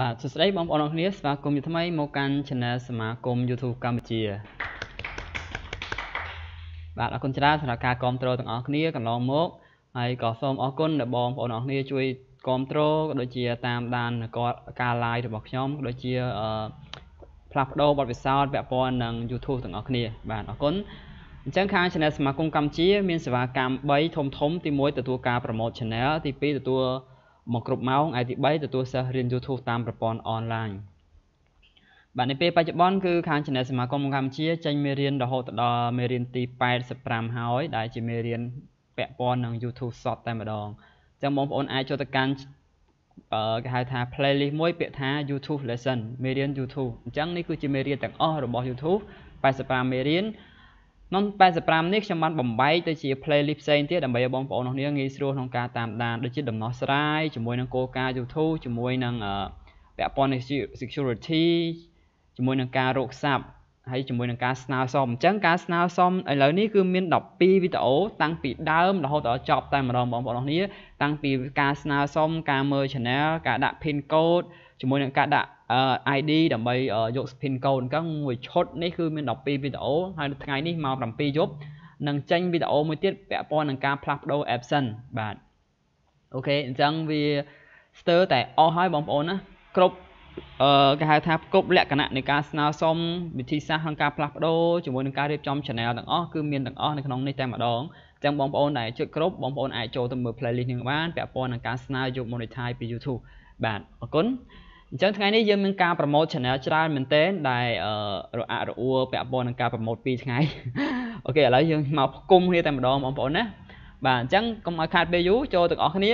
បាទសួស្តីបងប្អូនអរគ្នាស្វាគមន៍ជាថ្មីមកកាន់ Channel សមាគម YouTube កម្ពុជាបាទអរគុណច្រើនសម្រាប់ការគ្រប់គ្រងទាំងអស់គ្នាកន្លងមកហើយក៏សូមអរគុណដល់បងប្អូនអរគ្នា ជួយគ្រប់គ្រងក៏ដូចជាតាមដានការ live របស់ខ្ញុំក៏ដូចជាផ្លាស់ប្ដូរបទពិសោធន៍ពាក់ព័ន្ធនឹង YouTube ទាំងអស់គ្នា បាទអរគុណអញ្ចឹងខាង Channel សមាគមកម្ពុជា មានសេវាកម្ម3ធំធំទី1ទទួលការ promote Channel ទី2ទទួលមកគ្រប់ម៉ោងឯទី3ទទួលសិស្សរៀន YouTube តាមប្រព័ន្ធអនឡាញបាទនៅពេលបច្ចុប្បន្នគឺខាងឆានែលសមាគមកម្ពុជាចេញមេរៀនរហូតដល់មេរៀនទី85ហើយដែលជាមេរៀនពាក់ព័ន្ធនឹង YouTube Short តែម្ដងអញ្ចឹងបងប្អូនអាចចូលទៅកាន់គេហៅថា playlist មួយ ពាក្យថា YouTube lesson មេរៀន YouTube អញ្ចឹងនេះគឺជាមេរៀនទាំងអស់របស់ YouTube 85មេរៀននំ85នេះខ្ញុំបានបំបែកទៅជា playlist ផ្សេងទៀតដើម្បីឲ្យបងប្អូនអស់គ្នាងាយស្រួលក្នុងការតាមដានដូចជាដំណោះស្រាយជាមួយនឹងគោលការណ៍ YouTube ជាមួយនឹងពាក់ព័ន្ធនឹង security ជាមួយនឹងការរកស័ព្ទហើយជាមួយនឹងការស្នើសុំអញ្ចឹងការស្នើសុំឥឡូវនេះគឺមាន12វីដេអូតាំងពីដើមរហូតដល់ចប់តែម្ដងបងប្អូនអស់គ្នាតាំងពីការស្នើសុំការមើល channel ការដាក់ pin code ជាមួយនឹងការដាក់ ID ដើម្បីយក spin code អញ្ចឹងមួយឈុតនេះគឺមាន12វីដេអូហើយនៅថ្ងៃនេះម៉ោង7យប់នឹងចេញវីដេអូមួយទៀតពាក់ព័ន្ធនឹងការផ្លាស់ប្ដូរ option បាទអូខេអញ្ចឹងវាស្ទើរតែអស់ហើយបងប្អូនណាគ្រប់អឺគេហៅថាគ្រប់លក្ខណៈនៃការស្នើសុំវិធីសាស្ត្រក្នុងការផ្លាស់ប្ដូរជាមួយនឹងការរៀបចំ channel ទាំងអស់គឺមានទាំងអស់នៅក្នុងនេះតែម្ដងអញ្ចឹងបងប្អូនដែលជួយគ្រប់បងប្អូនអាចចូលទៅមើល playlist នឹងបាន ពាក់ព័ន្ធនឹងការស្នើយក monetize ពី YouTube បាទអរគុណអញ្ចឹងថ្ងៃនេះយើងមានការប្រម៉ូទ channel ច្រើនមែនទែនដែលរអាក់រអួលពាក់ព័ន្ធនឹងការប្រម៉ូទ2ថ្ងៃអូខេឥឡូវយើងមកផ្គុំគ្នាតែម្ដងបងប្អូនណាបាទអញ្ចឹងកុំឲ្យខាតពេលយូរចូលទាំងអស់គ្នា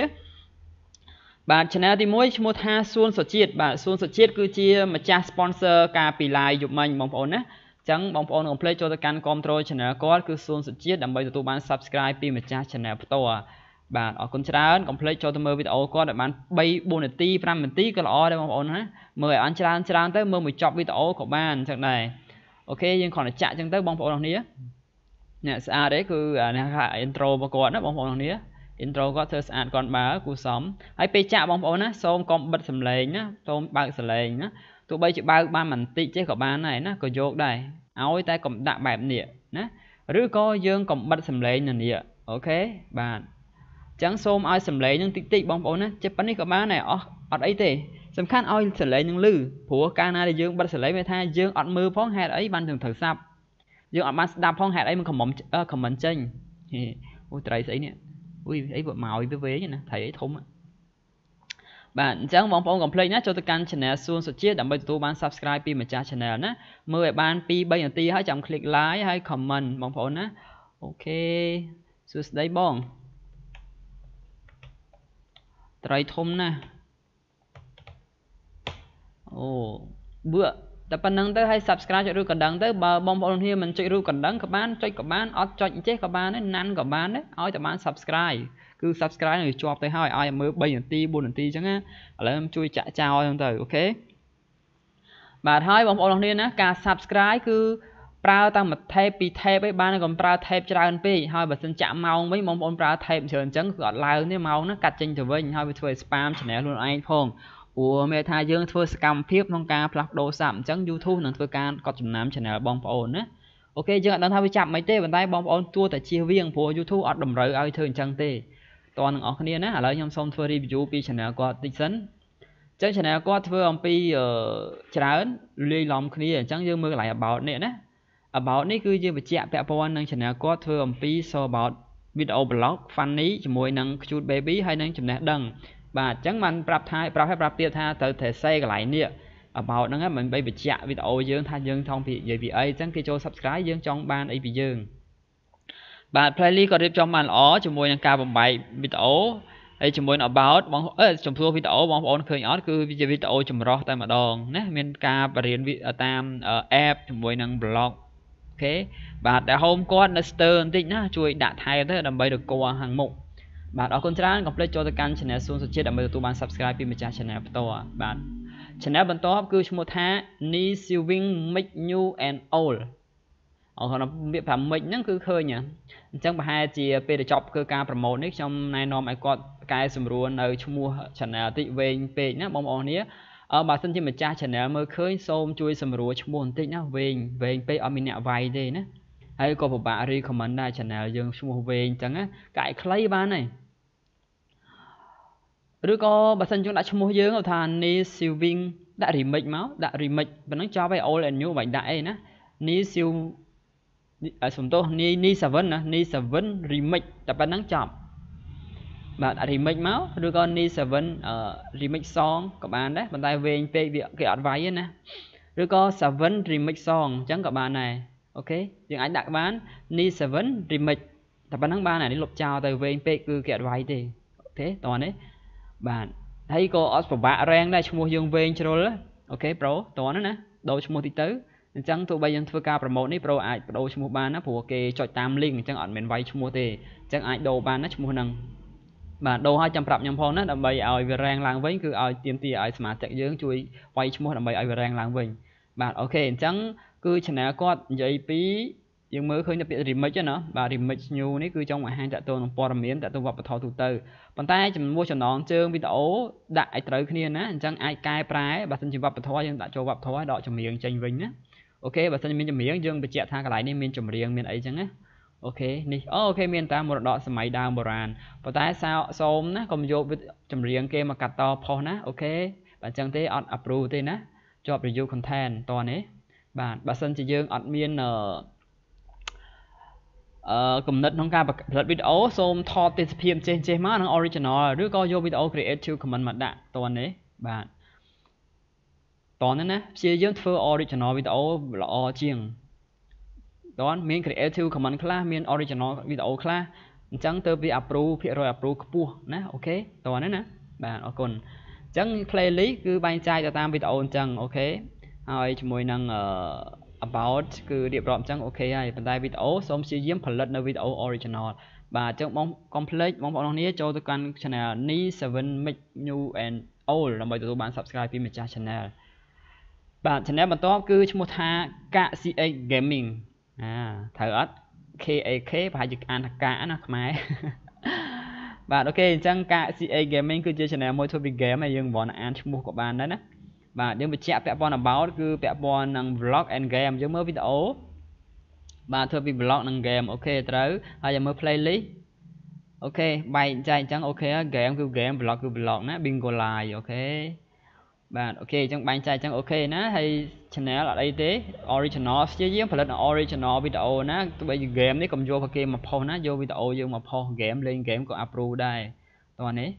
បាទ channel ទី1ឈ្មោះថាសួនសុជាតិបាទសួនសុជាតិគឺជាម្ចាស់ sponsor ការពី live យប់មិញបងប្អូនណាចឹងបងប្អូនកុំភ្លេចចូលទៅកាន់ control channel គាត់គឺសួនសុជាតិដើម្បីទទួលបាន subscribe ពីម្ចាស់ channel ផ្ទាល់បាទអរគុណច្រើនកុំភ្លេចចូលទៅមើលវីដេអូគាត់ឲ្យបាន3 4នាទី5នាទីក៏ល្អដែរបងប្អូនណាមើលឲ្យអន់ច្រើនច្រើនទៅមើលមួយចប់វីដេអូក៏បានអញ្ចឹងដែរអូខេយើងគ្រាន់តែចាក់អញ្ចឹងទៅបងប្អូនអរគ្នាអ្នកស្អាតទេគឺអ្នកថា intro របស់គាត់ណាបងប្អូនអរគ្នា intro គាត់ធ្វើស្អាតគាត់បើគូសំហើយពេលចាក់បងប្អូនណាសូមកុំបិទសំឡេងណាសូមបើកសំឡេងណាទោះបីជាបើកបានបន្តិចទេក៏បានដែរណាក៏យកដែរឲ្យតែកុំដាក់បែបនេះណាឬក៏យើងកុំបិទសំឡេងនៅនេះអូខេបាទចឹងសូមឲ្យសំឡេងនឹងតិចតិចបងប្អូនណាចេះប៉ុណ្នេះក៏បានដែរអស់អត់អីទេសំខាន់ឲ្យសំឡេងនឹងឮព្រោះកាលណាដែលយើងបិទសំឡេងវាថាយើងអត់មើលផងហេតុអីបានយើងត្រូវសាប់យើងអត់បានស្ដាប់ផងហេតុអីមិនខមមិនខមមិនចេញអូត្រីស្អីនេះអុយអីបើម៉ោយវាវែងណាត្រីអីធំបាទអញ្ចឹងបងប្អូនកុំភ្លេចណាចូលទៅកាន់ Channel សួនសុជាដើម្បីទទួលបាន Subscribe ពីម្ចាស់ Channel ណាមើលឲ្យបាន2 3នាទីហើយចាំ click like ហើយ comment បងប្អូនណាអូខេសួស្ដីបងត្រីធំណាស់អូបើតែប៉ុណ្្នឹងទៅហើយ subscribe ចុចរូបកណ្ដឹងទៅបើបងប្អូនគ្នាមិនចុចរូបកណ្ដឹងក៏បានចុចក៏បានអត់ចុចអញ្ចេះក៏បានដែរណាន់ក៏បានដែរឲ្យតែបាន subscribe គឺ subscribe នឹងជាប់ទៅហើយឲ្យមើល3នាទី4នាទីអញ្ចឹងណាឥឡូវខ្ញុំជួយចាក់ចោលហ្នឹងទៅអូខេបាទហើយបងប្អូនគ្នាណាការ subscribe គឺប្រើតាមមួយថេបពីរថេបឯងបានកុំប្រើថេបច្រើនពេកហើយបើសិនចាក់ម៉ោងវិញបងប្អូនប្រើថេបច្រើនអញ្ចឹងគឺអត់ឡើងទេម៉ោងហ្នឹងកាត់ចេញទៅវិញហើយវាធ្វើឲ្យ spam channel ខ្លួនឯងផងព្រោះមេថាយើង ធ្វើសកម្មភាពក្នុងការផ្លាស់ប្ដូរសាប់អញ្ចឹង YouTube នឹងធ្វើការកត់ចំណាំ channel បងប្អូនណាអូខេយើងអត់ដឹងថាវាចាប់មិនទេប៉ុន្តែបងប្អូនទួតែជៀសវាងព្រោះ YouTube អត់តម្រូវឲ្យធ្វើអញ្ចឹងទេតោះនឹងអស់គ្នាណាឥឡូវខ្ញុំសូមធ្វើ review ពី channel គាត់តិចសិនអញ្ចឹង channel គាត់ធ្វើអំពីច្រើនលាយឡំគ្នាអញ្ចឹងយើងមើលកន្លែង about នេះណា about នេះគឺជាបញ្ជាក់ពាក់ព័ន្ធនឹង channel គាត់ធ្វើអំពី so about video blog funny ជាមួយនឹង cute baby ហើយនឹងចំណេះដឹង បាទអញ្ចឹងបានប្រាប់ថាប្រាប់ឲ្យប្រាប់ទៀតថាត្រូវតែសេកន្លែងនេះ about ហ្នឹងមិនបីបញ្ជាក់វីដេអូយើងថាយើងថងពីនិយាយពីអីអញ្ចឹងគេចូល subscribe យើងចង់បានអីពីយើងបាទ playlist ក៏រៀបចំបានល្អជាមួយនឹងការបំបែកវីដេអូហើយជាមួយនឹង about បងអឺចំពោះវីដេអូបងប្អូនឃើញអត់គឺវាជាវីដេអូចម្រោះតែម្ដងណាមានការបរៀនតាម app ជាមួយនឹង blog ខេបាទដែលហូមគាត់នៅស្ទើបន្តិចណាជួយដាក់ថែទៅដើម្បីរកលខាងមុខបាទអរគុណច្រើនកុំភ្លេចចូលទៅកាន់ Channel សួនសុជាតិដើម្បីទទួលបាន Subscribe ពីម្ចាស់ Channel ផ្ទាល់បាទ Channel បន្ទាប់គឺឈ្មោះថា Ni Sewing Mix New and Old អរគុណពាក្យប្រាំមិចហ្នឹងគឺឃើញអញ្ចឹងប្រហែលជា ពេលទៅចប់គឺការប្រម៉ូទនេះខ្ញុំណែនាំឲ្យគាត់កែសម្រួលនៅឈ្មោះ Channel តិចវែងពេកណាបងប្អូននេះអើបើសិនជាម្ចាស់ channel មើលឃើញសូមជួយសម្រួលឈ្មោះបន្តិចណាវែងវែងពេកអត់មានអ្នកវាយទេណាហើយក៏ពិបាក recommend ដែរ channel យើងឈ្មោះវែងអញ្ចឹងណាកាយខ្លីបានហើយឬក៏បើសិនយើងដាក់ឈ្មោះយើងថា Nis Siving ដាក់ remix មកដាក់ remix ប៉ុណ្ណឹងចប់ហើយ old and new មិនដាក់អីណា Nis Siv សំទោស Nis 7ណា Nis 7 remix តែប៉ុណ្ណឹងចប់បាទ remix មកឬក៏ ni 7 remix song ក៏បានដែរប៉ុន្តែវែងពេកវាគេអត់វាយទេណាឬក៏7 remix song អញ្ចឹងក៏បានដែរអូខេយើងអាចដាក់បាន ni 7 remix តែប៉ុណ្ណឹងបានហើយនេះលុបចោលទៅវែងពេកគឺគេអត់វាយទេអូខេតោះនេះបាទហើយក៏អត់ពិបាករ៉េងដែរឈ្មោះយើងវែងជ្រុលអូខេប្រូតោះណាដូរឈ្មោះតិចទៅអញ្ចឹងទោះបីយើងធ្វើការប្រម៉ូទនេះប្រូអាចបដូរឈ្មោះបានណាព្រោះគេចុចតាម link អញ្ចឹងអត់មែនវាយឈ្មោះទេអញ្ចឹងអាចដូរបានណាឈ្មោះហ្នឹងបាទដូរឲ្យចាំប្រាប់ខ្ញុំផងណាដើម្បីឲ្យវារ៉ាំងឡើងវិញគឺឲ្យទៀមទីឲ្យសមាជិកយើងជួយវាយឈ្មោះដើម្បីឲ្យវារ៉ាំងឡើងវិញបាទអូខេអញ្ចឹងគឺ channel គាត់និយាយពីយើងមើលឃើញតែពាក្យ remix ណាបាទ remix new នេះគឺចង់បង្ហាញតាក់ទងនឹងព័ត៌មានតាក់ទងវប្បធម៌ទូទៅប៉ុន្តែចំនួនចំណងជើងវីដេអូដាក់ឲ្យត្រូវគ្នាណាអញ្ចឹងអាចកែប្រែបើសិនជាវប្បធម៌យើងដាក់ចូលវប្បធម៌ឲ្យដកចម្រៀងចេញវិញណាអូខេបើសិនមានចម្រៀងយើងបញ្ជាក់ថាកន្លែងនេះមានចម្រៀងមានអីចឹងណាអូខេនេះអូខេមានតាមមរតកសម័យដើមបុរាណប៉ុន្តែសោសូមណាកុំយកចម្រៀងគេមកកាត់តផុសណាអូខេបើអញ្ចឹងទេអត់ approve ទេ ណាជាប់ review content តោះនេះបាទបើសិនជាយើងអត់មានអឺអឺគំនិតក្នុងការផលិតវីដេអូសូមថតទេសភាពចេះចេះមកនឹង original ឬក៏យកវីដេអូ creative commons មកដាក់តនេះបាទតនេះណាព្យាយាមធ្វើ original វីដេអូល្អជាងដល់មាន creative commons ខ្លះមាន original video ខ្លះអញ្ចឹងទៅវា approve ភាគរយ approve ខ្ពស់ណាអូខេតោះណាណាបាទអរគុណអញ្ចឹង playlist គឺបែងចែកទៅតាមវីដេអូអញ្ចឹងអូខេហើយជាមួយនឹង about គឺរៀបរាប់អញ្ចឹងអូខេហើយប៉ុន្តែវីដេអូសូមព្យាយាម ផលិតនៅវីដេអូ original បាទអញ្ចឹងបង complex បងប្អូននេះចូលទៅកាន់ channel ni 7 mix new and old ដើម្បីទទួលបាន subscribe ពីម្ចាស់ channel បាទ channel បន្ទាប់គឺឈ្មោះថា KCH Gaming អាត្រូវអត់ KAK ប្រហែលជាអានថាកាណាខ្មែរបាទអូខេអញ្ចឹងកា CA Gaming គឺជា channel មួយធ្វើពី game ហើយយើងមិនបានអានឈ្មោះក៏បានដែរណាបាទយើងបញ្ជាក់ពាក់ព័ន្ធ about គឺពាក់ព័ន្ធនឹង vlog and game យើងមើលវីដេអូបាទធ្វើពី vlog និង game អូខេត្រូវហើយយើងមើល playlist អូខេបែកចែកអញ្ចឹងអូខេ game គឺ game vlog គឺ vlog ណា bingo live អូខេបាទអូខេអញ្ចឹងបែងចែកអញ្ចឹងអូខេណាហើយ channel អត់អីទេ original ព្យាយាមផលិត original វីដេអូណាទោះបីជា game នេះកុំយកប្រគេមកផុសណាយកវីដេអូយើងមកផុស game លេង game ក៏ approve ដែរតោះនេះ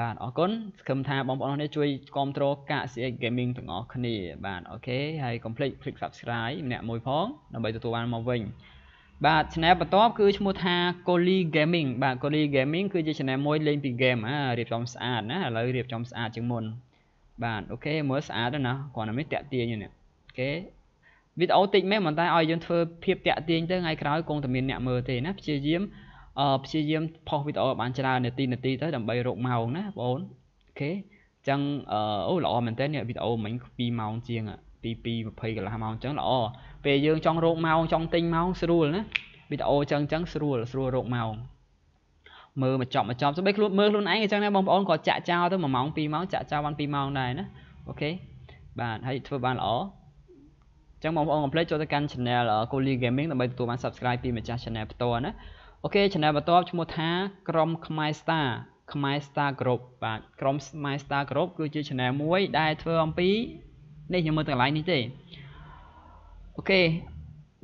បាទអរគុណសង្ឃឹមថាបងប្អូននេះជួយគ្រប់គ្រងកាក CX Gaming ទាំងអស់គ្នា បាទអូខេហើយកុំភ្លេច click subscribe ម្នាក់មួយផងដើម្បីទទួលបានមកវិញបាទ channel បន្ទាប់គឺឈ្មោះថា Koli Gaming បាទ Koli Gaming គឺជា channel មួយលេងពី game អារៀបចំស្អាតណាឥឡូវរៀបចំស្អាតជាងមុនបាទអូខេមើលស្អាតណាគ្រាន់តែមានតាក់ទាញនេះអូខេវីដេអូតិចមែនប៉ុន្តែឲ្យយើងធ្វើភាពតាក់ទាញទៅថ្ងៃក្រោយគង់តែមានអ្នកមើលទេណាព្យាយាមអឺព្យាយាមផុសវីដេអូបានច្រើននាទីនាទីទៅដើម្បីរកម៉ោងណាបងអូនអូខេអញ្ចឹងអឺអូល្អមែនតើនេះវីដេអូមិញ2ម៉ោងជាងពី2 20កន្លះម៉ោងអញ្ចឹងល្អពេលយើងចង់រកម៉ោងចង់ទិញម៉ោងស្រួលណាវីដេអូអញ្ចឹងអញ្ចឹងស្រួលស្រួលរកម៉ោងមើលមកចប់មកចប់ស្បែកខ្លួនមើលខ្លួនឯងអញ្ចឹងណាបងប្អូនក៏ចាក់ចោលទៅ1ម៉ោង2ម៉ោងចាក់ចោលបាន2ម៉ោងដែរណាអូខេបាទហើយធ្វើបានល្អចឹងបងប្អូនកុំភ្លេចចូលទៅកាន់ channel Koli Gaming ដើម្បីទទួលបាន subscribe ពីម្ចាស់ channel ផ្ទាល់ណាអូខេ channel បន្ទាប់ឈ្មោះថាក្រុមខ្មែរ Star ខ្មែរ Star Group បាទក្រុមខ្មែរ Star Group គឺជា channel មួយ ដែលធ្វើអំពីនេះខ្ញុំមើលទាំងឡាយនេះទេអូខេ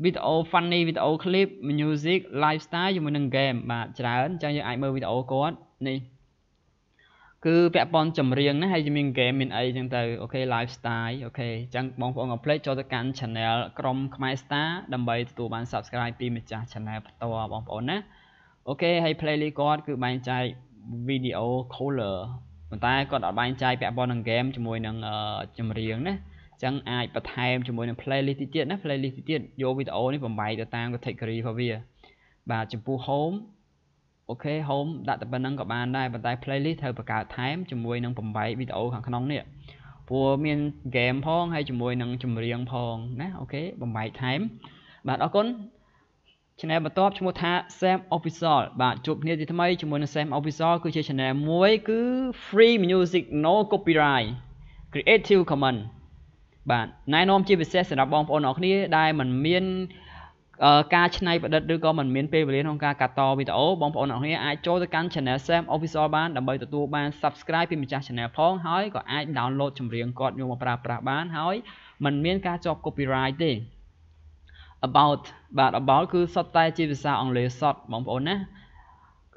វីដេអូ funny វីដេអូ clip music lifestyle ជាមួយនឹង game បាទច្រើនអញ្ចឹងយើងអាចមើលវីដេអូគាត់នេះគឺពាក់ព័ន្ធចម្រៀងណាហើយមាន game មានអីអញ្ចឹងទៅអូខេ lifestyle អូខេអញ្ចឹងបងប្អូនកុំភ្លេចចូលទៅកាន់ channel ក្រុមខ្មែរ Star ដើម្បីទទួលបាន subscribe ពីម្ចាស់ channel ផ្ទាល់បងប្អូនណាអូខេហើយ playlist គាត់គឺបែងចែក video color ប៉ុន្តែគាត់អត់បែងចែកពាក់ព័ន្ធនឹង game ជាមួយនឹងចម្រៀងណាចឹងអាចបន្ថែមជាមួយនឹង playlist ទីទៀតណា playlist ទីទៀតយកវីដេអូនេះបំបែកទៅតាម category របស់វាបាទចំពោះ home អូខេ home ដាក់តែប៉ុណ្្នឹងក៏បានដែរប៉ុន្តែ playlist ត្រូវបង្កើតថែមជាមួយនឹងបំបែកវីដេអូខាងក្នុងនេះព្រោះមាន game ផងហើយជាមួយនឹងចម្រៀងផងណាអូខេបំបែកថែមបាទអរគុណ channel បន្ទាប់ឈ្មោះថា Sam Official បាទជួបគ្នាទីថ្មីជាមួយនឹង Sam Official គឺជា channel មួយគឺ free music no copyright creative commons បាទណែនាំជាពិសេសសម្រាប់បងប្អូនអរគ្នា ដែលមិនមានការច្នៃប្រឌិតឬក៏មិនមានពេលវេលាក្នុងការកាត់តវីដេអូបងប្អូនអរគ្នាអាចចូលទៅកាន់ Channel Sam Official បានដើម្បីទទួលបាន Subscribe ពីម្ចាស់ Channel ផងហើយក៏អាច Download ចម្រៀងគាត់យកមកប្រើប្រាស់បានហើយមិនមានការជាប់ Copyright ទេ about បាទ about គឺសុទ្ធតែជាភាសាអង់គ្លេសសុទ្ធបងប្អូនណា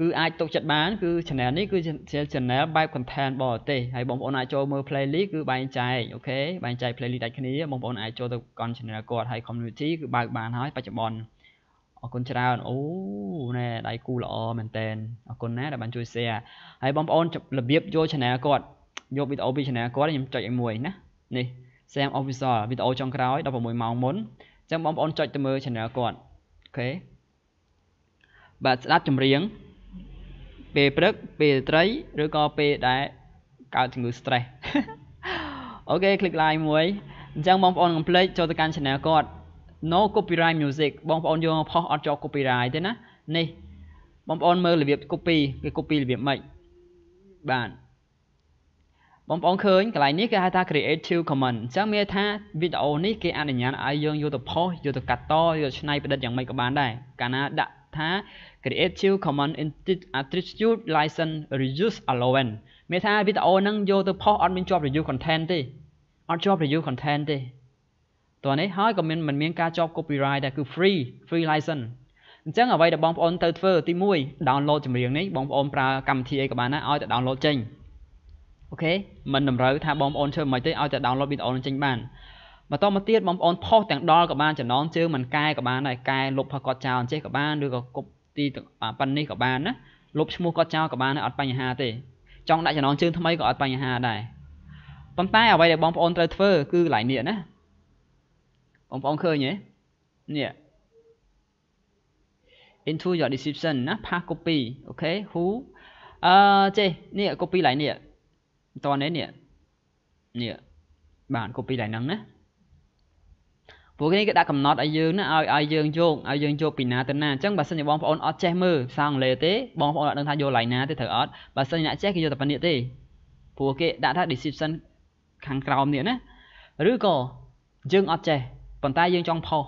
គឺអាចទុកចិត្តបានគឺ channel នេះគឺជា channel បែប content បរទេសហើយបងប្អូនអាចចូលមើល playlist គឺបែងចែកអូខេបែងចែក playlist ដាច់គ្នាបងប្អូនអាចចូលទៅកន់ channel គាត់ហើយ community គឺបើកបាន ហើយបច្ចុប្បន្នអរគុណច្រើនអូណែដៃគូល្អមែនតែនអរគុណណាដែលបានជួយ share ហើយបងប្អូនរបៀបយក channel គាត់យកវីដេអូពី channel គាត់ខ្ញុំចុចឲ្យមួយណានេះ Sam Official វីដេអូចុងក្រោយ16ម៉ោងមុនអញ្ចឹងបងប្អូនចុចទៅមើល channel គាត់អូខេបាទស្ដាប់ចម្រៀងពេលព្រឹកពេលរាត្រីឬក៏ពេលដែលកើតជំងឺ stress អូខេ click like មួយអញ្ចឹងបងប្អូនកុំភ្លេចចូលទៅកាន់ channel គាត់ No copyright music បងប្អូនយកផុសអត់ចូល copyright ទេណានេះបងប្អូនមើលរបៀប copy គេ copy របៀបម៉េចបាទបងប្អូនឃើញកន្លែងនេះគេហៅថា creative commons អញ្ចឹងមានថាវីដេអូនេះគេអនុញ្ញាតឲ្យយើងយកទៅផុសយកទៅកាត់តយកឆ្នៃប្រឌិតយ៉ាងម៉េចក៏បានដែរកាលណាដាក់ថា Creative Commons Attribute License Reuse Allowance មានថាវីដេអូហ្នឹងយកទៅផុសអត់មានជាប់ review content ទេអត់ជាប់ review content ទេតោះនេះហើយក៏មានមិនមានការជាប់ copyright ដែរគឺ free free license អញ្ចឹងអ្វីដែលបងប្អូនទៅធ្វើទី1 download ចម្រៀងនេះបងប្អូនប្រើកម្មវិធីអីក៏បានដែរឲ្យតែ download ចេញអូខេមិនតម្រូវថាបងប្អូនធ្វើមិនទេឲ្យតែ download វីដេអូនឹងចេញបានបន្តមកទៀតបងប្អូនផុសទាំងដល់ក៏បានចំណងជើងមិនកែក៏បានដែរកែលុបផុសគាត់ចោលចេះក៏បានឬក៏គប់ទីប៉ាន់នេះក៏បានណាលុបឈ្មោះគាត់ចោលក៏បានដែរអត់បញ្ហាទេចង់ដាក់ចំណងជើងថ្មីក៏អត់បញ្ហាដែរប៉ុន្តែអ្វីដែលបងប្អូនត្រូវធ្វើគឺកន្លែងនេះណាបងប្អូនឃើញទេនេះ into your description ណា pass copy អូខេ who អឺចេះនេះ copy ឡើងនេះមិនតនេះនេះនេះបាន copy ឡើងហ្នឹងណាពួកគេគេដាក់កំណត់ឲ្យយើងណាឲ្យឲ្យយើងយកឲ្យយើងយកពីណាទៅណាអញ្ចឹងបើសិនជាបងប្អូនអត់ចេះមើលភាសាអង់គ្លេសទេបងប្អូនអត់ដឹងថាយកឡៃណាទេត្រូវអត់បើសិនជាអ្នកចេះគេយកតែប៉ុណ្្នេះទេពួកគេដាក់ថា description ខាងក្រោមនេះណាឬក៏យើងអត់ចេះប៉ុន្តែយើងចង់ផុស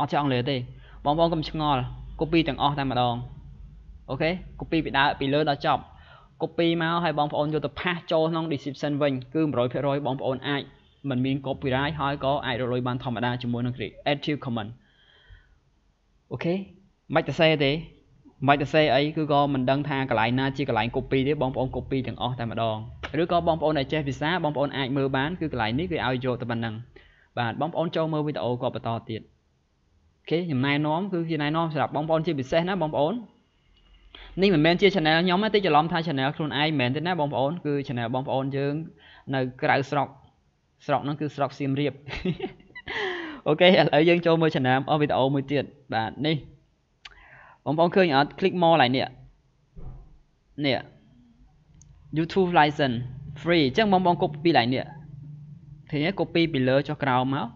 អត់ចេះអង់គ្លេសទេបងប្អូនកុំឆ្ងល់ copy ទាំងអស់តែម្ដងអូខេ copy ពីដើពីលើដល់ចប់ copy មកឲ្យបងប្អូនយកទៅផាសចូលក្នុង description វិញ គឺ100%បងប្អូនអាចមិនមាន copyright ហើយក៏អាចរកលុយបានធម្មតាជាមួយនឹង Creative Commons អូខេមិនតែសេទេមិនតែសេអីគឺក៏មិនដឹងថាកន្លែងណាជាកន្លែង copy ទេបងប្អូន copy ទាំងអស់តែម្ដងឬក៏បងប្អូនដែលចេះភាសាបងប្អូនអាចមើលបានគឺកន្លែងនេះគឺឲ្យយកទៅប៉ុណ្ណឹងបាទបងប្អូនចូលមើលវីដេអូគាត់បន្តទៀតអូខេខ្ញុំណែនាំគឺជាណែនាំសម្រាប់បងប្អូនជាពិសេសណាបងប្អូននេះមិនមែនជា channel ខ្ញុំទេតិចច្រឡំថា channel ខ្លួនឯងមិនមែនទេណាបងប្អូនគឺ channel បងប្អូនយើង នៅក្រៅស្រុកស្រុកហ្នឹងគឺស្រុកសៀមរាបអូខេឥឡូវយើងចូលមើលចំណាំអស់វីដេអូមួយទៀតបាទនេះបងប្អូនឃើញអត់ click more ឡើយនេះនេះ YouTube license free អញ្ចឹងបងប្អូន copy ពីឡើយនេះឃើញទេ copy ពីលើចុះក្រោមមក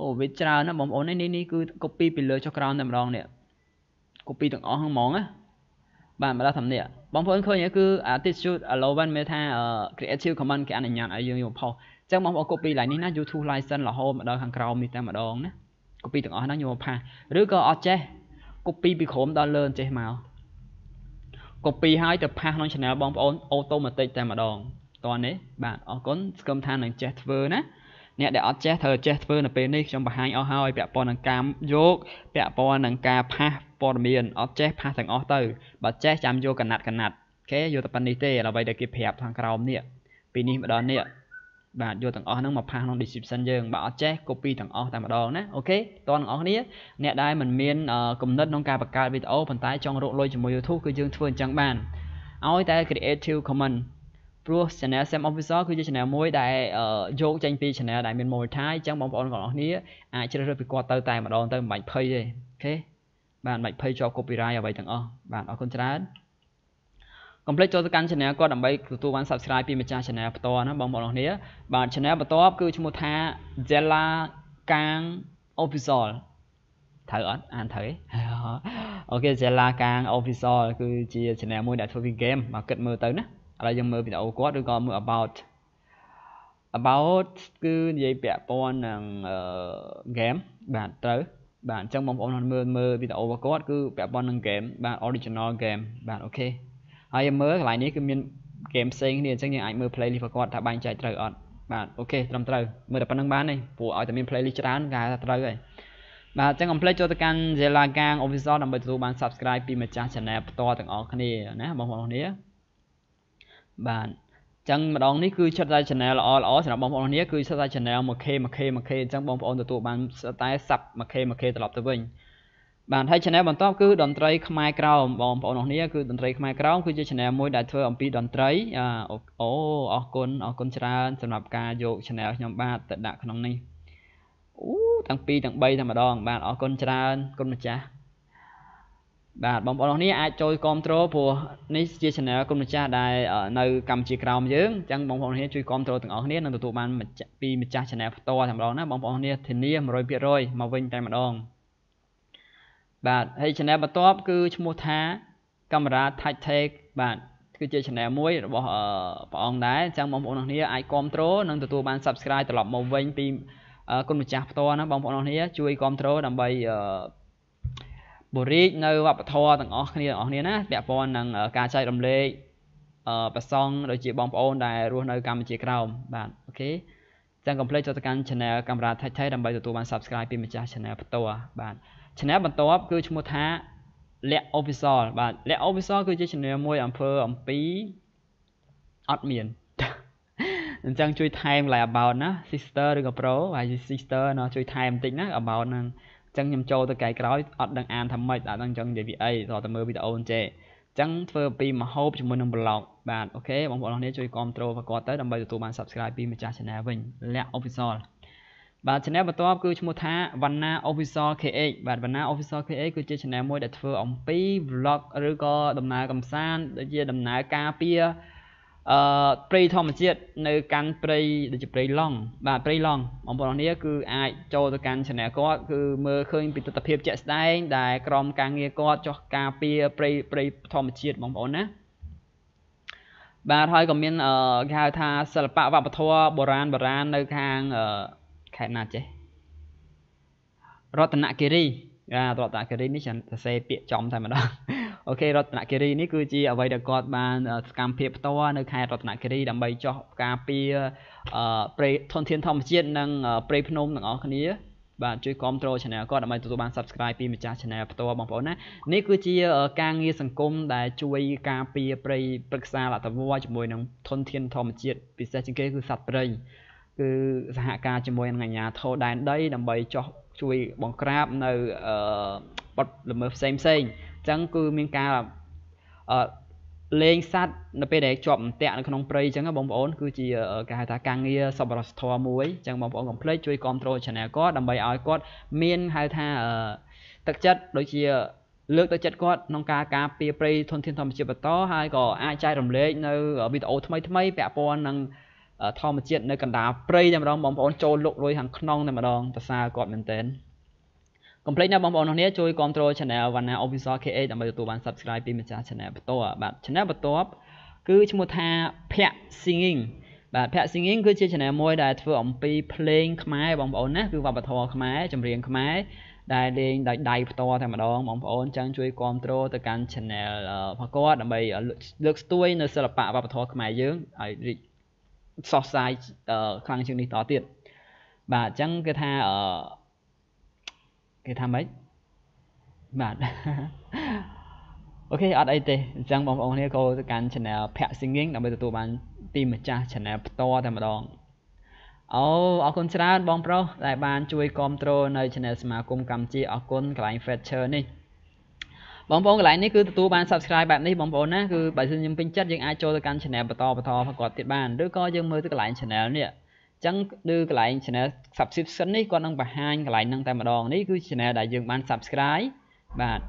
អូវាច្រើនណាស់បងប្អូននេះនេះគឺ copy ពីលើចុះក្រោមតែម្ដងនេះ copy ទាំងអស់ហ្នឹងហ្មងណាបាទមកដល់សំណាក់បងប្អូនឃើញគឺ attitude 11មានថា creative commons គេអនុញ្ញាតឲ្យយើងយកផុសអញ្ចឹងបងប្អូន copy ឡើងនេះណា YouTube license រហូតមកដល់ខាងក្រោមនេះតែម្ដងណា copy ទាំងអស់ហ្នឹងយកផាសឬក៏អត់ចេះ copy ពីក្រោមដល់លើចេះមក copy ហើយទៅផាសក្នុង channel បងប្អូន automatic តែម្ដងតោះនេះបាទអរគុណស្គមថានឹងចេះធ្វើណាអ្នកដែលអត់ចេះត្រូវចេះធ្វើនៅពេលនេះខ្ញុំបង្ហាញអស់ហើយពាក់ព័ន្ធនឹងការយកពាក់ព័ន្ធនឹងការផាសព័ត៌មានអត់ចេះផាសទាំងអស់ទៅបើចេះចាំយកកណាត់កណាត់អូខេយកតែប៉ុណ្្នេះទេអ្វីដែលគេប្រាប់ខាងក្រោមនេះពីនេះមកដល់នេះបាទយកទាំងអស់ហ្នឹងមកផាសក្នុង description យើងបើអត់ចេះ copy ទាំងអស់តែម្ដងណាអូខេតោះទាំងអស់គ្នាអ្នកដែលមិនមានគំនិតក្នុងការបង្កើតវីដេអូប៉ុន្តែចង់រកលុយជាមួយ YouTube គឺយើងធ្វើអញ្ចឹងបានឲ្យតែ creative comment ព្រោះ channel Sam Officer គឺជា channel មួយដែលយកចេញពី channel ដែលមាន monetize អញ្ចឹងបងប្អូនទាំងអស់គ្នាអាចជ្រើសរើសពីគាត់ទៅតែម្ដងទៅមិនបាច់ភ័យទេអូខេបាទមិនបាច់ភ័យជាប់ copyright អ្វីទាំងអស់បាទអរគុណច្រើនកុំភ្លេចចូលទៅកាន់ channel គាត់ដើម្បីទទួលបាន subscribe ពីម្ចាស់ channel ផ្ទាល់ណាបងប្អូនទាំងអស់គ្នាបាទ channel បន្ទាប់គឺឈ្មោះថា Zella Kang Official ត្រូវអត់អានត្រូវទេអូខេ Zella Kang Official គឺជា channel មួយដែលធ្វើពី game មកគិតមើលទៅណាឥឡូវយើងមើលវីដេអូគាត់ឬក៏មើល about about គឺនិយាយពាក់ព័ន្ធនឹង game បាទត្រូវបាទអញ្ចឹងបងប្អូនមើលមើលវីដេអូរបស់គាត់គឺពាក់ព័ន្ធនឹង game បាទ original game បាទអូខេហើយយើងមើលកន្លែងនេះគឺមាន game ផ្សេងគ្នាអញ្ចឹងយើងអាចមើល playlist របស់គាត់ថាបែងចែកត្រូវអត់បាទអូខេត្រឹមត្រូវមើលតែប៉ុណ្្នឹងបានទេព្រោះឲ្យតែមាន playlist ច្រើនគេថាត្រូវហើយបាទអញ្ចឹងកុំភ្លេចចូលទៅកាន់ Zela Gang Official ដើម្បីទទួលបាន Subscribe ពីម្ចាស់ Channel ផ្ទាល់ទាំងអស់គ្នាណាបងប្អូនគ្នាបាទចឹងម្ដងនេះគឺឈិតតែ channel ល្អល្អសម្រាប់បងប្អូនគ្នា គឺឈិតតែ channel 1K 1K 1K អញ្ចឹងបងប្អូនទទួលបានតែសាប់ 1K 1K ត្រឡប់ទៅវិញ បាទហើយ channel បន្ទាប់គឺតន្ត្រីខ្មែរក្រោមបងប្អូនគ្នាគឺតន្ត្រីខ្មែរក្រោមគឺជា channel មួយដែលធ្វើអំពីតន្ត្រីអូអរគុណអរគុណច្រើនសម្រាប់ការយក channel ខ្ញុំបាទទៅដាក់ក្នុងនេះអូទាំងពីរទាំងបីតែម្ដងបាទអរគុណច្រើនគុណម្ចាស់បាទបងប្អូននេះអាចចូលគ្រប់គ្រងព្រោះនេះជា channel គុណម្ចាស់ដែល នៅកម្ពុជាក្រោមយើងអញ្ចឹងបងប្អូននេះជួយគ្រប់គ្រងទាំងអស់គ្នានឹងទទួលបានពីម្ចាស់ channel ផ្ទាល់តែម្ដងណាបងប្អូននេះធានា100%មកវិញតែម្ដងបាទហើយ channel បន្ទាប់គឺឈ្មោះថាកាមេរ៉ា Tactic បាទគឺជា channel មួយរបស់ព្រះអង្គដែរអញ្ចឹងបងប្អូននេះអាចគ្រប់គ្រងនិងទទួលបាន subscribe ត្រឡប់មកវិញពីគុណម្ចាស់ផ្ទាល់ណាបងប្អូននេះជួយគ្រប់គ្រងដើម្បីបូរីកនៅវប្បធម៌ទាំងអស់គ្នាទាំងអស់គ្នាណាពាក់ព័ន្ធនឹងការចែករំលែកប្រសងដូចជាបងប្អូនដែលរស់នៅ កម្ពុជាក្រោម បាទអូខេចឹងកុំភ្លេចចូលទៅកាន់ Channel កាមេរ៉ាថៃថៃដើម្បីទទួលបាន Subscribe ពីម្ចាស់ Channel ផ្ទាល់បាទ Channel បន្ទាប់គឺឈ្មោះថាលក្ខ Official បាទលក្ខ Official គឺជា Channel មួយអំភើអំពីអត់មានអញ្ចឹងជួយថែម like about ណា sister ឬក៏ pro ហើយ sister ណោះជួយថែមបន្តិចណា about ហ្នឹងចឹងខ្ញុំចូលទៅកែក្រោយអត់ដឹងអានថាម៉េចអត់ដឹងចង់និយាយពីអីត្រូវតែមើលវីដេអូអញ្ចេះចឹងធ្វើអំពីមហូបជាមួយនឹង blog បាទអូខេបងប្អូនអរគ្នាជួយគ្រប់គ្រងប្រកបទៅដើម្បីទទួលបាន subscribe ពីម្ចាស់ channel វិញលក្ខ official បាទ channel បន្ទាប់គឺឈ្មោះថា Vanna Official KH បាទ Vanna Official KH គឺជា channel មួយដែលធ្វើអំពី vlog ឬក៏ដំណើរកំសាន្តដូចជាដំណើរការពីអឺព្រៃធម្មជាតិនៅកាន់ព្រៃដូចជាព្រៃឡង់បាទព្រៃឡង់បងប្អូននេះគឺអាចចូលទៅកាន់ channel គាត់គឺមើលឃើញពីទស្សនវិជ្ជាជាក់ស្ដែងដែលក្រុមការងារគាត់ចោះការពារព្រៃព្រៃធម្មជាតិបងប្អូនណាបាទហើយក៏មានគេហៅថាសិល្បៈវប្បធម៌បុរាណបុរាណនៅខាងខេត្តណាចេះរតនគិរីរតនគិរីនេះฉันសរសេរពាក្យចំតែម្ដងអូខេរតនគិរីនេះគឺជាអ្វីដែលគាត់បានសកម្មភាពផ្ទាល់នៅខេត្តរតនគិរីដើម្បីចោះការពារប្រេធនធានធម្មជាតិនិងប្រេភ្នំទាំងអស់គ្នាបាទជួយគ្រប់គ្រង channel គាត់ដើម្បីទទួលបាន subscribe ពីម្ចាស់ channel ផ្ទាល់បងប្អូនណានេះគឺជា ការងារសង្គមដែលជួយការពារប្រៃប្រឹក្សាលតវជាមួយនឹងធនធានធម្មជាតិពិសេសជាងគេគឺសត្វព្រៃគឺសហការជាមួយនឹងអាជ្ញាធរដែនដីដើម្បីចោះជួយបង្ក្រាបនៅអឺបទល្មើសផ្សេងផ្សេងអញ្ចឹងគឺមានការអឺលេងសัตว์នៅ ពេលដែលជាប់អន្ទាក់នៅក្នុងព្រៃអញ្ចឹងបងប្អូនគឺជាគេហៅថាការងារសប្បុរសធម៌មួយអញ្ចឹងបងប្អូនកុំភ្លេចជួយគ្រប់គ្រង channel គាត់ដើម្បីឲ្យគាត់មានហៅថាទឹកចិត្តដូចជាលើកទៅចិត្តគាត់ក្នុងការការពារព្រៃធនធានធម្មជាតិបន្តហើយក៏អាចចែករំលែកនៅវីដេអូថ្មីថ្មីពាក់ព័ន្ធនឹងធម្មជាតិនៅកណ្ដាលព្រៃតែម្ដងបងប្អូនចូលលុករួយខាងក្នុងតែម្ដងប្រសើរគាត់មែនតើកុំភ្លេចណាបងប្អូនទាំងនេះជួយគ្រប់គ្រង Channel Vanna Official KA ដើម្បីទទួលបាន Subscribe ពីម្ចាស់ Channel បន្ទាប់បាទ Channel បន្ទាប់គឺឈ្មោះថាភ័ក្រ Singing បាទភ័ក្រ Singing គឺជា Channel មួយដែលធ្វើអំពីភ្លេងខ្មែរបងប្អូនណាគឺវប្បធម៌ខ្មែរចម្រៀងខ្មែរដែលលេងដោយដៃផ្ទាល់តែម្ដងបងប្អូនចង់ជួយគ្រប់គ្រងទៅកាន់ Channel របស់គាត់ដើម្បីលើកស្ទួយនៅសិល្បៈវប្បធម៌ខ្មែរយើងឲ្យរីកសោះសាយខ្លាំងជាងនេះតទៀតបាទអញ្ចឹងគេថាអឺគេថាម៉េចបាទអូខេអត់អីទេអញ្ចឹងបងប្អូននេះក៏ទៅកាន់ channel ភាក់ singing ដើម្បីទទួលបានទីម្ចាស់ channel ផ្ទាល់តែម្ដងអូអរគុណច្រើនបងប្រុសដែលបាន ជួយគ្រប់គ្រងនៅ channel សមាគមកម្ពុជាអរគុណកន្លែង Fetcher នេះបងប្អូនកន្លែងនេះគឺទទួលបាន subscribe បែបនេះបងប្អូនណាគឺបើសិនខ្ញុំពេញចិត្តយើងអាចចូលទៅកាន់ channel បន្តបន្តរបស់គាត់ទៀតបានឬក៏យើងមើលទៅកន្លែង channel នេះចឹងគឺកន្លែង channel subscription នេះគាត់នឹងបង្ហាញកន្លែងហ្នឹងតែម្ដងនេះគឺ channel ដែលយើងបាន subscribe បាទ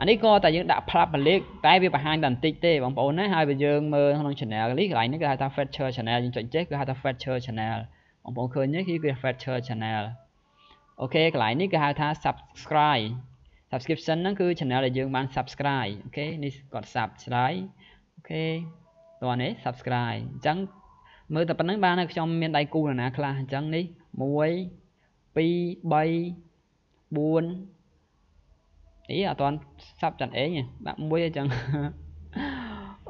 អានេះក៏តែយើងដាក់ផ្លាប់មួយលេខតែវាបង្ហាញតែបន្តិចទេបងប្អូនណាហើយបើយើងមើលក្នុង channel នេះកន្លែងនេះគេហៅថា feature channel យើងចុចចេះគឺហៅថា feature channel បងប្អូនឃើញទេគឺ feature channel អូខេកន្លែងនេះគេហៅថា subscribe subscription ហ្នឹងគឺ channel ដែលយើងបាន subscribe អូខេនេះគាត់ subscribe អូខេតោះនេះ subscribe អញ្ចឹងមើលតែប៉ុណ្្នឹងបានខ្ញុំមានដៃគូនរណាខ្លះអញ្ចឹងនេះ1 2 3 4អីអត់ទាន់សាប់ចាន់អេងដាក់មួយអញ្ចឹង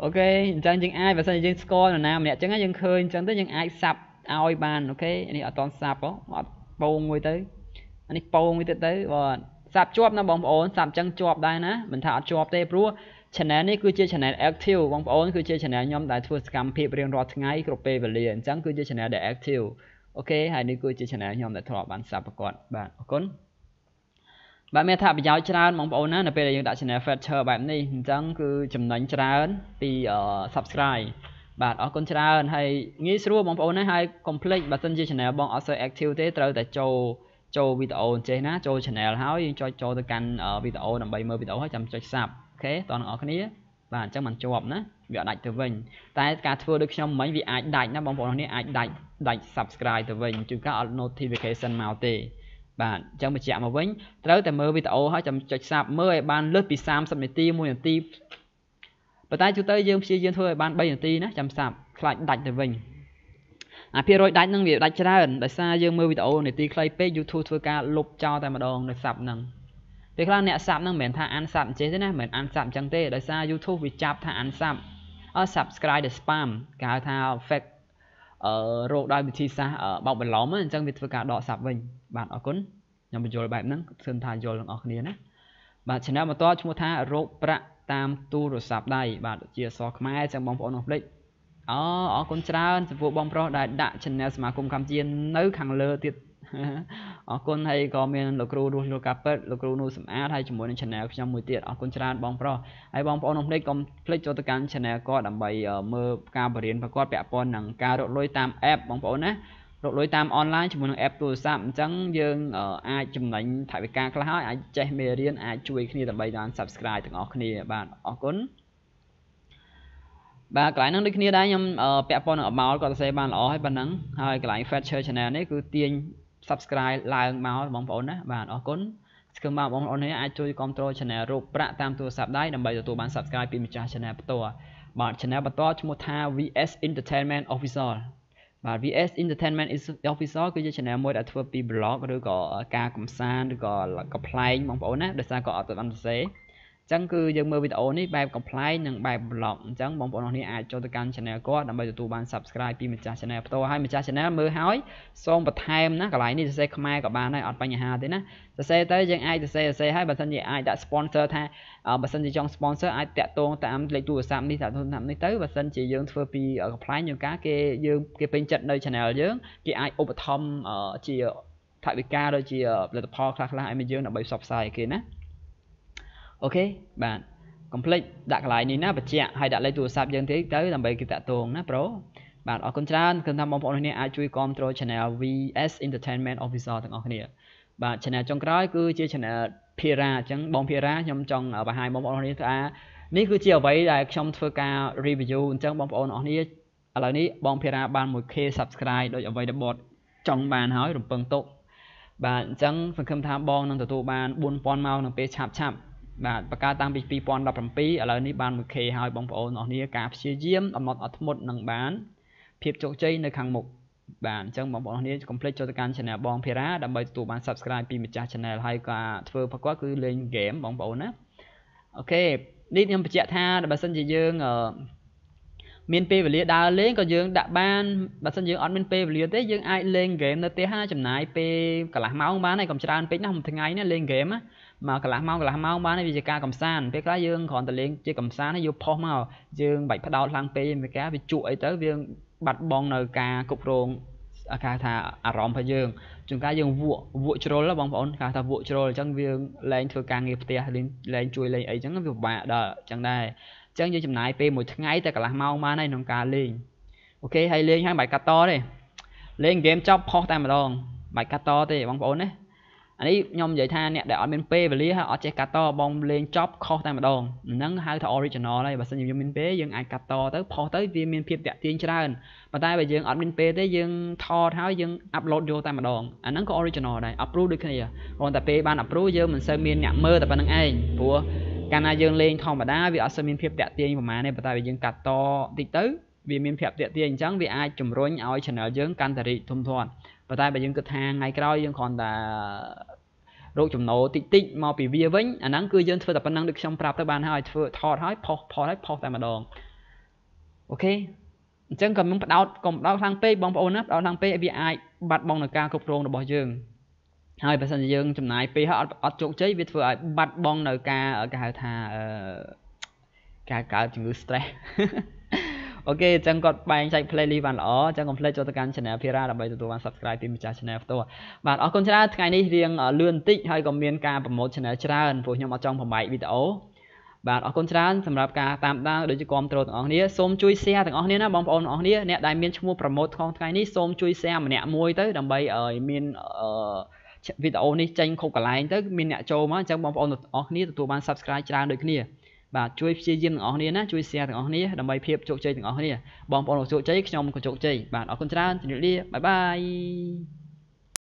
អូខេអញ្ចឹងយើងអាចបើសិនយើងស្គាល់នរណាម្នាក់អញ្ចឹងយើងឃើញអញ្ចឹងទៅយើងអាចសាប់ឲ្យបានអូខេនេះអត់ទាន់សាប់ហ៎អត់ពងមួយទៅអានេះពងមួយទៀតទៅបាទសាប់ជាប់ណាបងប្អូនសាប់ចឹងជាប់ដែរណាមិនថាអត់ជាប់ទេព្រោះ channel នេះគឺជា channel active បងប្អូនគឺជា channel ខ្ញុំដែលធ្វើសកម្មភាពរៀងរាល់ថ្ងៃគ្រប់ពេលវេលាអញ្ចឹងគឺជា channel ដែល active អូខេហើយនេះគឺជា channel ខ្ញុំដែលធ្លាប់បានសាប់ប្រកបបាទអរគុណបាទមានថាប្រយោជន៍ច្រើនបងប្អូនណានៅពេលដែលយើងដាក់ channel feature បែបនេះអញ្ចឹងគឺចំណេញច្រើនពី subscribe បាទអរគុណច្រើនហើយងាយស្រួលបងប្អូនណាហើយកុំភ្លេចបើសិនជា channel បងអត់សូវ active ទេត្រូវតែចូលចូលវីដេអូចេះណាចូល channel ហើយយើងចុចចូលទៅកាន់វីដេអូដើម្បីមើលវីដេអូហើយចាំចុច sub អូខេតោះអ្នកនរគ្នា បាទអញ្ចឹងมันជាប់ណាវាអាចដាច់ទៅវិញ តែការធ្វើដូចខ្ញុំមិញវាអាចដាច់ណាបងប្អូននេះអាចដាច់ដាច់ subscribe ទៅវិញជួនកាលអត់ notification មកទេបាទអញ្ចឹងបញ្ជាក់មកវិញ ត្រូវតែមើលវីដេអូហើយចាំចុច sub មើលឲ្យបានលើសពី30នាទី1នាទីប៉ុន្តែជួនទៅយើងព្យាយាមធ្វើឲ្យបាន3នាទីណាចាំ sub ខ្លាចដាច់ទៅវិញអាភាគរយដាច់នឹងវាដាច់ច្រើនដោយសារយើងមើលវីដេអូនាទីខ្លីពេក YouTube ធ្វើការលុបចោលតែម្ដងនៅសាប់ហ្នឹងពេលខ្លះអ្នកសាប់ហ្នឹងមិនមែនថាអានសាប់ចេះទេណាមិនមែនអានសាប់អញ្ចឹងទេដោយសារ YouTube វាចាប់ថាអានសាប់អ subscribe the spam គេហៅថា fake អឺរោគដោយវិធីសាស្ត្របោកបន្លំអញ្ចឹងវាធ្វើការដកសាប់វិញ បាទអរគុណខ្ញុំបញ្យល់បែបហ្នឹងសឹងថាយល់ទាំងអស់គ្នាណាបាទ channel បន្តឈ្មោះថារោគប្រាក់តាមទូរស័ព្ទដៃបាទជាអសរខ្មែរអញ្ចឹងបងប្អូនអស់ភ្លេចអូអរគុណច្រើនចំពោះបងប្រុសដែលដាក់ channel សមាគមកម្ពុជានៅខាងលើទៀតអរគុណហើយក៏មានលោកគ្រូរស់លោកកាពិតលោកគ្រូនូសំអាតហើយជាមួយនឹង channel ខ្ញុំមួយទៀតអរគុណច្រើនបងប្រុសហើយបងប្អូនក្នុងភ្លេចកុំភ្លេចចូលទៅកាន់ channel គាត់ដើម្បីមើលការបរិញ្ញាបត្រគាត់ពាក់ព័ន្ធនឹងការរកលុយតាម app បងប្អូនណារកលុយតាមអនឡាញជាមួយនឹង app ទូរស័ព្ទអញ្ចឹងយើងអាចចំណេញថវិកាខ្លះហើយអាចចេះមេរៀនអាចជួយគ្នាដើម្បីបាន subscribe ទាំងអស់គ្នាបាទអរគុណបាទកន្លែងហ្នឹងដូចគ្នាដែរខ្ញុំពាក់ព័ន្ធនឹងអបោលគាត់សរសេរបានល្អហើយប៉ុណ្ណឹងហើយកន្លែង Fetcher Channel នេះគឺទាញ subscribe ឡើងមកបងប្អូនណាបាទអរគុណស្គមបាទបងប្អូននេះអាចជួយគ្រប់គ្រង Channel រូបប្រាក់តាមទូរស័ព្ទដៃដើម្បីទទួលបាន subscribe ពីម្ចាស់ Channel ផ្ទាល់បាទ Channel បន្តឈ្មោះថា VS Entertainment Official បាទ VS Entertainment Official គឺជា channel មួយដែលធ្វើពី blog ឬក៏ការកំសាន្តឬក៏កំ pl ែងបងប្អូនណាដោយសារក៏អត់បានសរសេរចឹងគឺយើងមើលវីដេអូនេះបែបកំ pl ែងនិងបែប blog អញ្ចឹងបងប្អូនអរគ្នាអាចចូលទៅកាន់ channel គាត់ដើម្បីទទួលបាន subscribe ពីម្ចាស់ channel ផ្ទាល់ហើយម្ចាស់ channel មើលហើយសូមបន្ថែមណាកន្លែងនេះសរសេរខ្មែរក៏បានដែរអត់បញ្ហាទេណាសរសេរទៅយើងអាចសរសេរសរសេរហើយបើសិនជាអាចដាក់ sponsor ថាបើសិនជាចង់ sponsor អាចតាក់ទងតាមលេខទូរស័ព្ទនេះតាមទូរស័ព្ទនេះទៅបើសិនជាយើង ធ្វើពីកំ pl ែងយើងការគេយើង គេពេញចិត្តនៅ channel យើងគេអាចឧបត្ថម្ភជាថវិកាដូចជាផលិតផលខ្លះៗឲ្យមកយើងដើម្បីផ្សព្វផ្សាយគេណាអូខេបាទកុំភ្លេចដាក់កន្លែងនេះណាបញ្ជាក់ហើយដាក់លេខទូរស័ព្ទយើងទៀតទៅដើម្បីគេតាក់ទងណាប្រូបាទអរគុណច្រើនគិតថាបងប្អូននេះអាចជួយគ្រប់គ្រង Channel VS Entertainment Officer ទាំងអស់គ្នាបាទ Channel ចុងក្រោយ គឺជា Channel Pira អញ្ចឹងបង Pira ខ្ញុំចង់បង្ហាញបងប្អូននេះថានេះគឺជាអ្វីដែលខ្ញុំធ្វើការ review អញ្ចឹងបងប្អូនអស់នេះឥឡូវនេះបង Pira បាន 1k subscribe ដោយអ្វីដែលបតចង់បានហើយរំពឹងទុកបាទអញ្ចឹងសង្ឃឹមថាបងនឹងទទួលបាន4000ម៉ោងក្នុងពេលឆាប់ឆាប់បាទបកកើតតាំងពី2017ឥឡូវនេះបាន 1K ហើយបងប្អូនអរគ្នាការព្យាយាមអំណត់អត់ធ្មត់នឹងបាន ភាពជោគជ័យនៅខាងមុខបាទអញ្ចឹងបងប្អូនអរគ្នាកុំភ្លេចចូលទៅកាន់ Channel បងភេរ៉ាដើម្បីទទួលបាន Subscribe ពីម្ចាស់ Channel ហើយក៏ធ្វើប្រកបគឺលេង game បងប្អូនណាអូខេនេះខ្ញុំបញ្ជាក់ថាបើសិនជាយើងអឺមានពេលវេលាដើរលេងក៏យើងដាក់បានបើសិនយើងអត់មានពេលវេលាទេយើងអាចលេងហ្គេមនៅផ្ទះណាចំណាយពេលកន្លះម៉ោងបានហើយកុំច្រើនពេកណាមួយថ្ងៃណាលេងហ្គេមណាមកកន្លះម៉ោងកន្លះម៉ោងបានវាជាការកំសាន្តពេលខ្លះយើងគ្រាន់តែលេងជាកំសាន្តហើយយកផុសមកយើងបាច់ផ្ដោតឡើងពេកវាការវាជក់អីទៅវាបាត់បង់នៅការគ្រប់គ្រងអាការថាអារម្មណ៍របស់យើងជួនកាលយើងវក់វក់ជ្រុលបងប្អូនគេថាវក់ជ្រុលអញ្ចឹងវាលែងធ្វើការងារផ្ទះលែងជួយលែងអីអញ្ចឹងវាពិបាកដល់អញ្ចឹងដែរអញ្ចឹងយើងចំណាយពេលមួយថ្ងៃតែកន្លះម៉ោងបានហើយក្នុងការលេងអូខេហើយលេងហើយបាច់កាត់តទេលេងហ្គេមចប់ផុសតែម្ដងបាច់កាត់តទេបងប្អូនណាអានេះខ្ញុំនិយាយថាអ្នកដែលអត់មានពេលវេលាហើយអត់ចេះកាត់តបងលេងចប់ខុសតែម្ដងហ្នឹងហៅថា original ហើយបើសិនជាខ្ញុំមានពេលយើងអាចកាត់តទៅផុសទៅវាមានភាពតាក់ទាញច្រើនប៉ុន្តែបើយើងអត់មានពេលទេយើងថតហើយយើង upload យកតែម្ដងអាហ្នឹងក៏ original ដែរ approve ដូចគ្នាគ្រាន់តែពេលបាន approve យើងមិនសូវមានអ្នកមើលតែប៉ុណ្្នឹងឯងព្រោះកាលណាយើងលេងធម្មតាវាអត់សូវមានភាពតាក់ទាញប្រហែលទេប៉ុន្តែបើយើងកាត់តតិចទៅវាមានភាពតាក់ទាញអញ្ចឹងវាអាចជំរុញឲ្យ channel យើងកាន់តែរីកធំធាត់ប៉ុន្តែបើយើងគិតថាថ្ងៃក្រោយយើងគ្រាន់តែរកចំណូលតិចតិចមកពីវាវិញអាហ្នឹងគឺយើងធ្វើតែប៉ុណ្ណឹងដូចខ្ញុំប្រាប់ទៅបានហើយធ្វើថតហើយផុសផុសហើយផុសតែម្ដងអូខេអញ្ចឹងកុំបដោតកុំបដោតខ្លាំងពេកបងប្អូនណាបដោតខ្លាំងពេកវាអាចបាត់បង់នៅការគ្រប់គ្រងរបស់យើងហើយបើសិនជាយើងចំណាយពេលហើយអត់អត់ជោគជ័យវាធ្វើឲ្យបាត់បង់នៅការគេហៅថាអឺការកើតជំងឺ stress អូខេអញ្ចឹងគាត់បែងចែក playlist បានល្អអញ្ចឹងកុំភ្លេចចូលទៅកាន់ channel Pira ដើម្បីទទួលបាន subscribe ពីម្ចាស់ channel ផ្ទាល់បាទអរគុណច្រើនថ្ងៃនេះរៀងលឿនតិចហើយក៏មានការប្រម៉ូទ channel ច្រើនព្រោះខ្ញុំអត់ចង់បំបែកវីដេអូបាទអរគុណច្រើនសម្រាប់ការតាមដានដូចជាគ្រប់គ្រងទាំងអស់គ្នាសូមជួយ share ទាំងអស់គ្នាណាបងប្អូនទាំងអស់គ្នាអ្នកដែលមានឈ្មោះប្រម៉ូទក្នុងថ្ងៃនេះសូមជួយ share ម្នាក់មួយទៅដើម្បីឲ្យមានអឺវីដេអូនេះចេញគ្រប់កន្លែងទៅមានអ្នកចូលមកអញ្ចឹងបងប្អូនទាំងអស់គ្នាទទួលបាន subscribe ច្រើនដូចគ្នាបាទជួយព្យាយាមទាំងអស់គ្នាណាជួយ share ទាំងអស់គ្នាដើម្បីភាពជោគជ័យទាំងអស់គ្នាបងប្អូនជោគជ័យខ្ញុំក៏ជោគជ័យបាទអរគុណច្រើនជម្រាបលាបាយបាយ